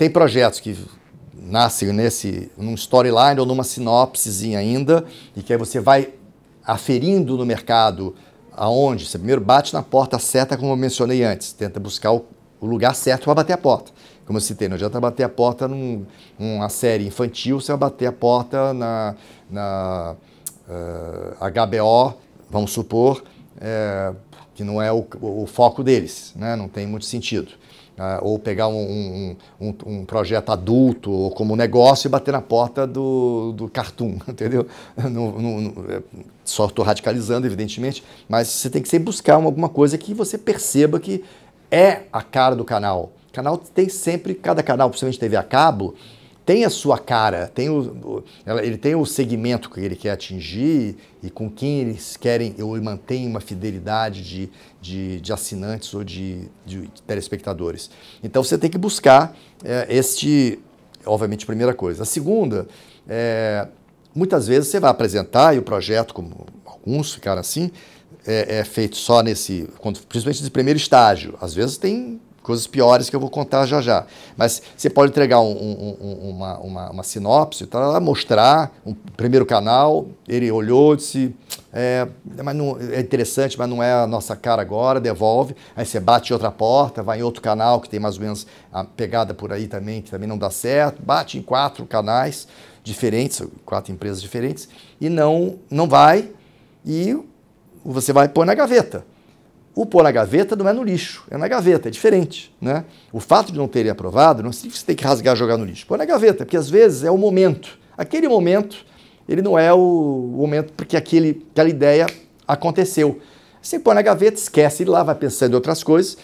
Tem projetos que nascem nesse, num storyline ou numa sinopsezinha ainda, e que aí você vai aferindo no mercado aonde. Você primeiro bate na porta certa, como eu mencionei antes, tenta buscar o, o lugar certo para bater a porta. Como eu citei, não adianta bater a porta num, numa série infantil, você vai bater a porta na, na uh, eh, HBO, vamos supor. Eh, que não é o, o foco deles, né? não tem muito sentido. Ah, ou pegar um, um, um, um, projeto adulto ou como negócio e bater na porta do, do cartoon, entendeu? É, só estou radicalizando, evidentemente, mas você tem que sempre buscar alguma coisa que você perceba que é a cara do canal. O canal tem sempre, cada canal, principalmente TV a cabo, tem a sua cara, tem o, ele tem o segmento que ele quer atingir e com quem eles querem, ou mantém uma fidelidade de, de, de assinantes ou de, de, telespectadores. Então você tem que buscar é, este, obviamente, primeira coisa. A segunda, é, muitas vezes você vai apresentar e o projeto, como alguns ficaram assim, é, é feito só nesse, quando, principalmente nesse primeiro estágio. Às vezes tem coisas piores que eu vou contar já já. Mas você pode entregar um, um, uma, uma, uma, sinopse, tá, mostrar um primeiro canal, ele olhou, disse, é, mas não, é interessante, mas não é a nossa cara agora, devolve. Aí você bate em outra porta, vai em outro canal que tem mais ou menos a pegada por aí também, que também não dá certo, bate em quatro canais diferentes, quatro empresas diferentes, e não, não vai, e você vai pôr na gaveta. O pôr na gaveta não é no lixo, é na gaveta, é diferente. Né? O fato de não terem aprovado não significa que você tem que rasgar e jogar no lixo. Pôr na gaveta, porque às vezes é o momento. Aquele momento, ele não é o momento porque aquele, aquela ideia aconteceu. Você põe na gaveta, esquece, ele lá vai pensando em outras coisas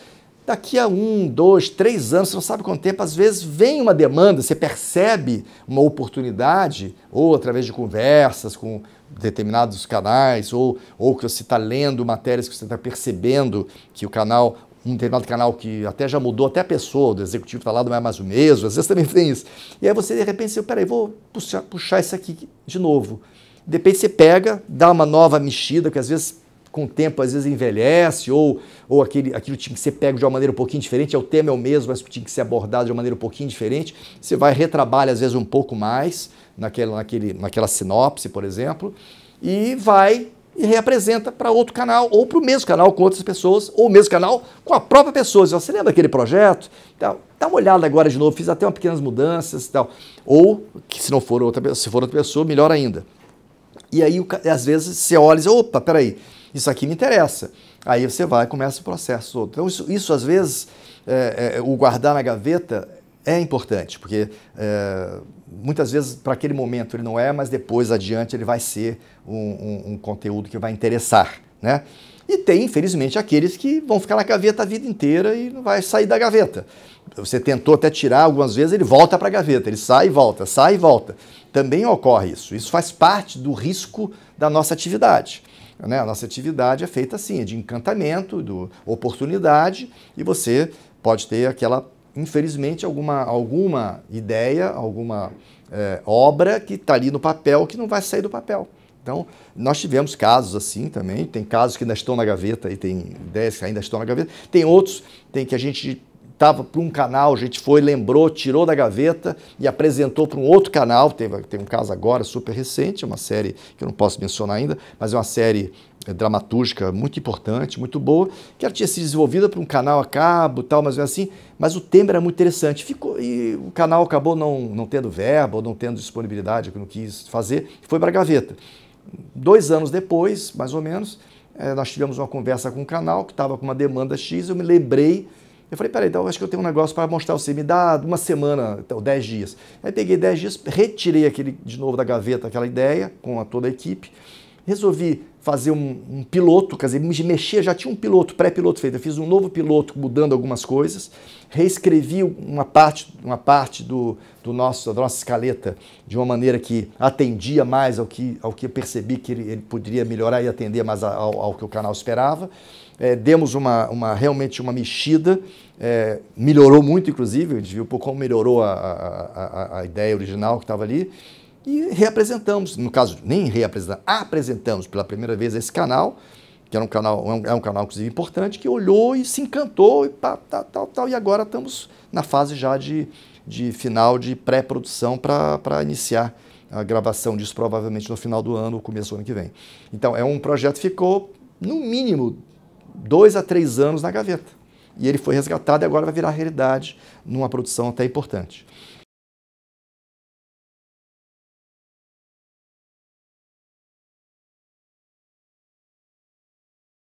Daqui a um, dois, três anos, você não sabe quanto tempo, às vezes vem uma demanda, você percebe uma oportunidade, ou através de conversas com determinados canais, ou, ou que você está lendo matérias que você está percebendo que o canal um determinado canal que até já mudou até a pessoa, do executivo está lá, não é mais o mesmo, às vezes também tem isso. E aí você de repente, você, peraí, vou puxar, puxar isso aqui de novo. De repente você pega, dá uma nova mexida, que às vezes com o tempo às vezes envelhece, ou, ou aquele, aquilo tinha que ser pego de uma maneira um pouquinho diferente, é o tema é o mesmo, mas tinha que ser abordado de uma maneira um pouquinho diferente. Você vai retrabalha às vezes um pouco mais naquela, naquele, naquela sinopse, por exemplo, e vai e reapresenta para outro canal, ou para o mesmo canal com outras pessoas, ou o mesmo canal com a própria pessoa. Você lembra aquele projeto? Então, dá uma olhada agora de novo, fiz até umas pequenas mudanças e tal. Ou, se não for outra, se for outra pessoa, melhor ainda. E aí, às vezes, você olha e diz, opa, peraí, isso aqui me interessa. Aí você vai começa o processo todo. Então, isso, isso às vezes, é, é, o guardar na gaveta é importante, porque é, muitas vezes para aquele momento ele não é, mas depois adiante ele vai ser um, um, um conteúdo que vai interessar, né? E tem, infelizmente, aqueles que vão ficar na gaveta a vida inteira e não vai sair da gaveta. Você tentou até tirar algumas vezes, ele volta para a gaveta, ele sai e volta, sai e volta. Também ocorre isso. Isso faz parte do risco da nossa atividade. Né? A nossa atividade é feita assim, é de encantamento, de oportunidade, e você pode ter aquela, infelizmente, alguma, alguma ideia, alguma é, obra que está ali no papel que não vai sair do papel. Então, nós tivemos casos assim também, tem casos que ainda estão na gaveta e tem ideias que ainda estão na gaveta, tem outros tem que a gente estava para um canal, a gente foi, lembrou, tirou da gaveta e apresentou para um outro canal. Teve, tem um caso agora super recente, uma série que eu não posso mencionar ainda, mas é uma série é, dramatúrgica muito importante, muito boa, que ela tinha sido desenvolvida para um canal a cabo tal, mas é assim, mas o tema era muito interessante. Ficou e o canal acabou não, não tendo verba ou não tendo disponibilidade, que não quis fazer, e foi para a gaveta. Dois anos depois, mais ou menos, é, nós tivemos uma conversa com o canal que estava com uma demanda X, eu me lembrei eu falei, peraí, então acho que eu tenho um negócio para mostrar você, me dá uma semana, então, 10 dias. Aí peguei 10 dias, retirei aquele de novo da gaveta aquela ideia com a, toda a equipe resolvi fazer um, um piloto, quer dizer, mexer, já tinha um piloto, pré-piloto feito, eu fiz um novo piloto mudando algumas coisas, reescrevi uma parte, uma parte do, do nosso, da nossa escaleta de uma maneira que atendia mais ao que, ao que eu percebi que ele, ele poderia melhorar e atender mais ao, ao que o canal esperava. É, demos uma, uma, realmente uma mexida, é, melhorou muito, inclusive, a gente viu como melhorou a, a, a, a ideia original que estava ali, e reapresentamos, no caso, nem reapresentamos, apresentamos pela primeira vez esse canal, que era um canal, é, é um, canal, inclusive, importante, que olhou e se encantou e pá, tal, tal, tal. E agora estamos na fase já de, de final de pré-produção para iniciar a gravação disso, provavelmente no final do ano ou começo do ano que vem. Então, é um projeto que ficou, no mínimo, dois a três anos na gaveta. E ele foi resgatado e agora vai virar realidade numa produção até importante.